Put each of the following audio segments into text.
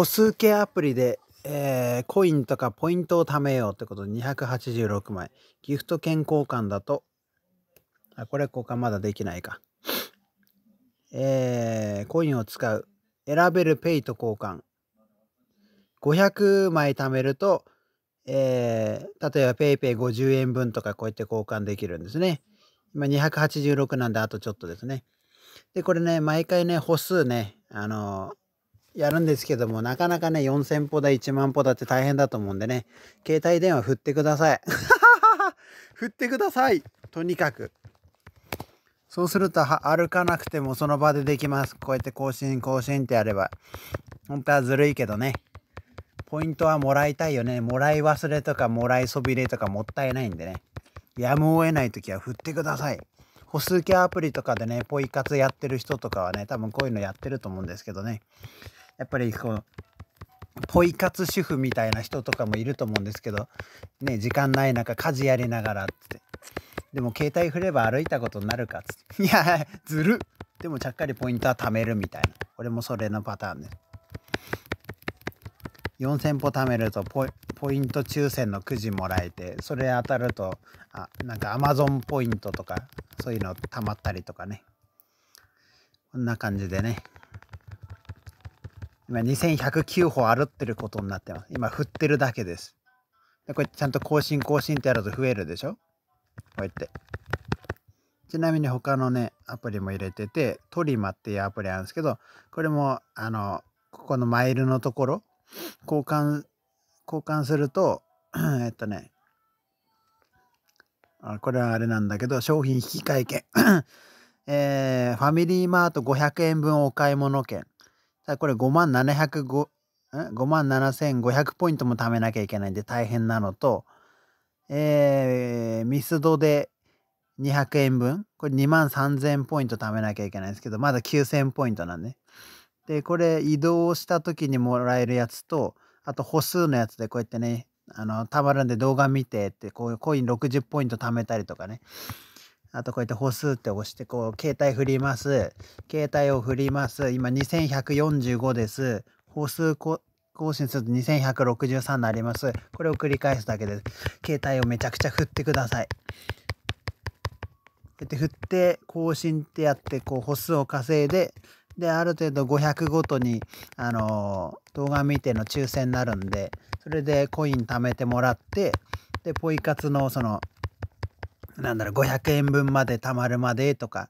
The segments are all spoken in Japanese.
個数系アプリで、えー、コインとかポイントを貯めようってことで286枚。ギフト券交換だと、あ、これ交換まだできないか。えー、コインを使う。選べるペイと交換。500枚貯めると、えー、例えば PayPay50 円分とかこうやって交換できるんですね。今286なんであとちょっとですね。で、これね、毎回ね、歩数ね、あのやるんですけども、なかなかね、4000歩だ、1万歩だって大変だと思うんでね、携帯電話振ってください。振ってくださいとにかく。そうすると歩かなくてもその場でできます。こうやって更新更新ってやれば。本当はずるいけどね。ポイントはもらいたいよね。もらい忘れとかもらいそびれとかもったいないんでね。やむを得ない時は振ってください。歩数計アプリとかでね、ポイ活やってる人とかはね、多分こういうのやってると思うんですけどね。やっぱりこうポイ活主婦みたいな人とかもいると思うんですけどね時間ない中家事やりながらっつってでも携帯振れば歩いたことになるかっつって いやずるでもちゃっかりポイントは貯めるみたいなこれもそれのパターンね4000歩貯めるとポイント抽選のくじもらえてそれ当たるとあなんか Amazon ポイントとかそういうの貯まったりとかねこんな感じでね今2109歩歩ってることになってます。今振ってるだけです。でこれちゃんと更新更新ってやると増えるでしょこうやって。ちなみに他のね、アプリも入れてて、トリマっていうアプリあるんですけど、これも、あの、ここのマイルのところ、交換、交換すると、えっとね、あこれはあれなんだけど、商品引換券 えー、ファミリーマート500円分お買い物券。ただこれ5万705、5万7500ポイントも貯めなきゃいけないんで大変なのと、えー、ミスドで200円分、これ2万3000ポイント貯めなきゃいけないんですけど、まだ9000ポイントなんで、ね。で、これ移動した時にもらえるやつと、あと歩数のやつでこうやってね、あの、たまるんで動画見てって、こういうコイン60ポイント貯めたりとかね、あとこうやって歩数って押して、こう、携帯振ります。携帯を振ります。今2145です。歩数更新すると2163になります。これを繰り返すだけです。携帯をめちゃくちゃ振ってください。こうやって振って、更新ってやって、こう、歩数を稼いで、で、ある程度500ごとに、あのー、動画見ての抽選になるんで、それでコイン貯めてもらって、で、ポイ活のその、なんだろう、500円分まで貯まるまでとか、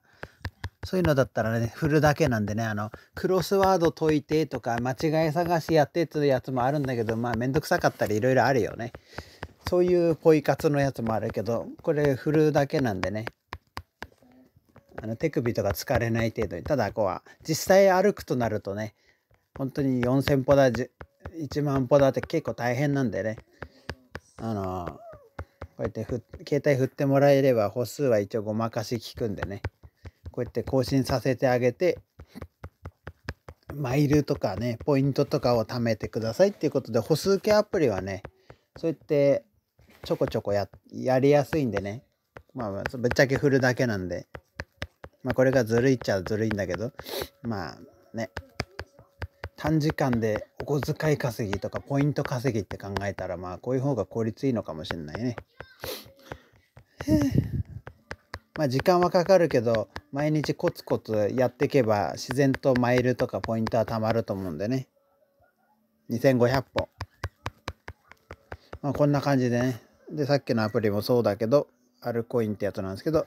そういうのだったらね、振るだけなんでね、あの、クロスワード解いてとか、間違い探しやってってやつもあるんだけど、まあ、めんどくさかったりいろいろあるよね。そういうポイ活のやつもあるけど、これ振るだけなんでね。あの、手首とか疲れない程度に。ただ、こう、実際歩くとなるとね、本当に4000歩だ、1万歩だって結構大変なんでね。あのーうやってふ携帯振ってもらえれば歩数は一応ごまかし効くんでねこうやって更新させてあげてマイルとかねポイントとかを貯めてくださいっていうことで歩数計アプリはねそうやってちょこちょこやりやすいんでねまあぶっちゃけ振るだけなんでまあこれがずるいっちゃずるいんだけどまあね短時間でお小遣い稼ぎとかポイント稼ぎって考えたらまあこういう方が効率いいのかもしんないね。まあ時間はかかるけど毎日コツコツやっていけば自然とマイルとかポイントはたまると思うんでね。2500歩。まあこんな感じでね。でさっきのアプリもそうだけどアルコインってやつなんですけど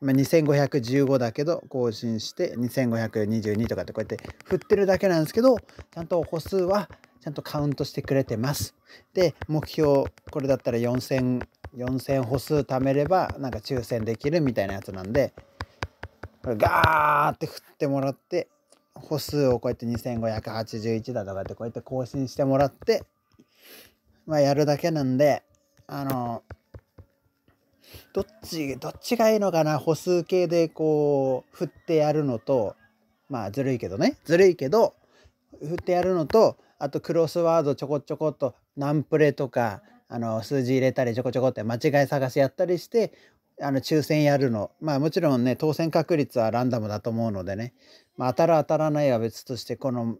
まあ、2515だけど更新して2522とかってこうやって振ってるだけなんですけどちゃんと歩数はちゃんとカウントしてくれてます。で目標これだったら4000 4000歩数貯めればなんか抽選できるみたいなやつなんでこれガーって振ってもらって歩数をこうやって2581だとかってこうやって更新してもらってまあやるだけなんであのどっち、どっちがいいのかな歩数計でこう、振ってやるのと、まあずるいけどね、ずるいけど、振ってやるのと、あとクロスワードちょこちょこっと、ナンプレとか、あの、数字入れたりちょこちょこって間違い探しやったりして、あの、抽選やるの。まあもちろんね、当選確率はランダムだと思うのでね、まあ当たる当たらないは別として、この、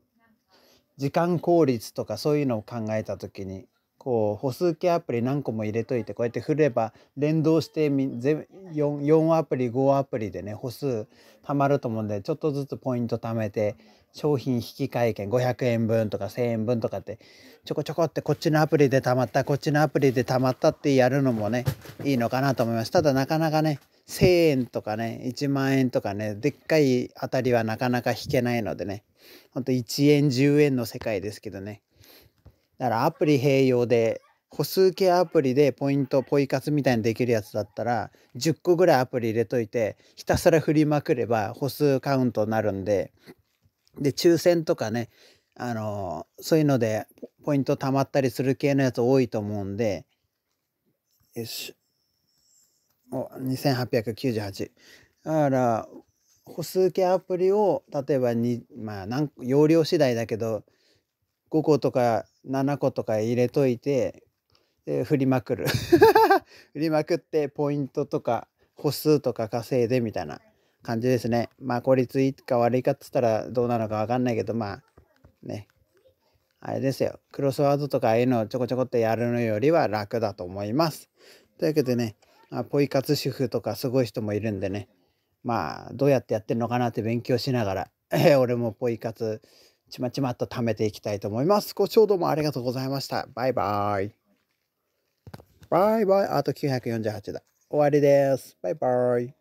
時間効率とかそういうのを考えた時にこう歩数計アプリ何個も入れといてこうやって振れば連動して 4, 4アプリ5アプリでね歩数たまると思うんでちょっとずつポイント貯めて商品引換券500円分とか1,000円分とかってちょこちょこってこっちのアプリで貯まったこっちのアプリで貯まったってやるのもねいいのかなと思いますただなかなかね1,000円とかね1万円とかねでっかい当たりはなかなか引けないのでねほんと1円10円の世界ですけどねだからアプリ併用で歩数計アプリでポイントポイ活みたいにできるやつだったら10個ぐらいアプリ入れといてひたすら振りまくれば歩数カウントになるんでで抽選とかねあのそういうのでポイント貯まったりする系のやつ多いと思うんでよしお2898だから歩数計アプリを例えばにまあ何容量次第だけど5個とか7個とか入れといて、で振りまくる 振りまくってポイントとか歩数とか稼いでみたいな感じですね。まあ効率いいか悪いかっつったらどうなのかわかんないけど、まあね、あれですよ。クロスワードとかああいうのをちょこちょこってやるのよりは楽だと思います。というわけでね、あポイ活主婦とかすごい人もいるんでね、まあどうやってやってんのかなって勉強しながら、俺もポイ活ちまちまと貯めていきたいと思います。ご視聴どうもありがとうございました。バイバイ。バイバイ。あと948だ。終わりです。バイバイ。